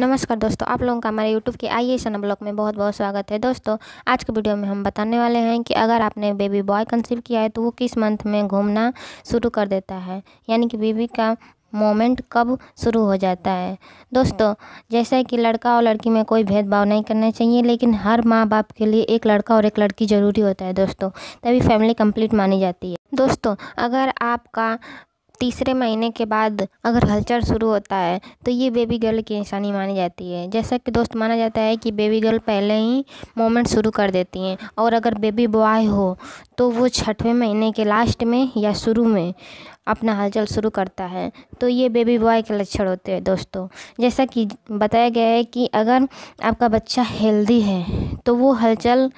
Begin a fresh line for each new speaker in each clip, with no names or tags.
नमस्कार दोस्तों आप लोगों का हमारे यूट्यूब के आई एस ब्लॉग में बहुत बहुत स्वागत है दोस्तों आज के वीडियो में हम बताने वाले हैं कि अगर आपने बेबी बॉय कंसीव किया है तो वो किस मंथ में घूमना शुरू कर देता है यानी कि बेबी का मोमेंट कब शुरू हो जाता है दोस्तों जैसा कि लड़का और लड़की में कोई भेदभाव नहीं करना चाहिए लेकिन हर माँ बाप के लिए एक लड़का और एक लड़की ज़रूरी होता है दोस्तों तभी फैमिली कंप्लीट मानी जाती है दोस्तों अगर आपका तीसरे महीने के बाद अगर हलचल शुरू होता है तो ये बेबी गर्ल की निशानी मानी जाती है जैसा कि दोस्त माना जाता है कि बेबी गर्ल पहले ही मोमेंट शुरू कर देती हैं और अगर बेबी बॉय हो तो वो छठवें महीने के लास्ट में या शुरू में अपना हलचल शुरू करता है तो ये बेबी बॉय के लक्षण होते हैं दोस्तों जैसा कि बताया गया है कि अगर आपका बच्चा हेल्दी है तो वो हलचल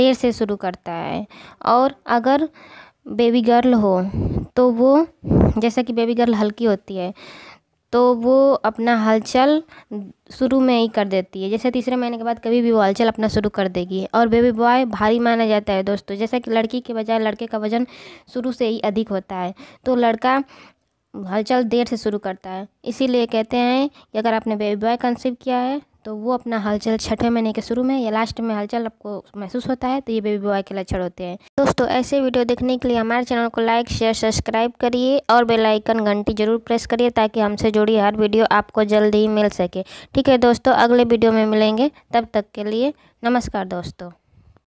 देर से शुरू करता है और अगर बेबी गर्ल हो तो वो जैसा कि बेबी गर्ल हल्की होती है तो वो अपना हलचल शुरू में ही कर देती है जैसे तीसरे महीने के बाद कभी भी वो हलचल अपना शुरू कर देगी और बेबी बॉय भारी माना जाता है दोस्तों जैसा कि लड़की के बजाय लड़के का वज़न शुरू से ही अधिक होता है तो लड़का हलचल देर से शुरू करता है इसीलिए कहते हैं कि अगर आपने बेबी बॉय कंसीव किया है तो वो अपना हलचल छठवें महीने के शुरू में या लास्ट में हलचल आपको महसूस होता है तो ये बेबी बॉय के लक्षण अच्छा होते हैं दोस्तों ऐसे वीडियो देखने के लिए हमारे चैनल को लाइक शेयर सब्सक्राइब करिए और बेलाइकन घंटी जरूर प्रेस करिए ताकि हमसे जुड़ी हर वीडियो आपको जल्द ही मिल सके ठीक है दोस्तों अगले वीडियो में मिलेंगे तब तक के लिए नमस्कार दोस्तों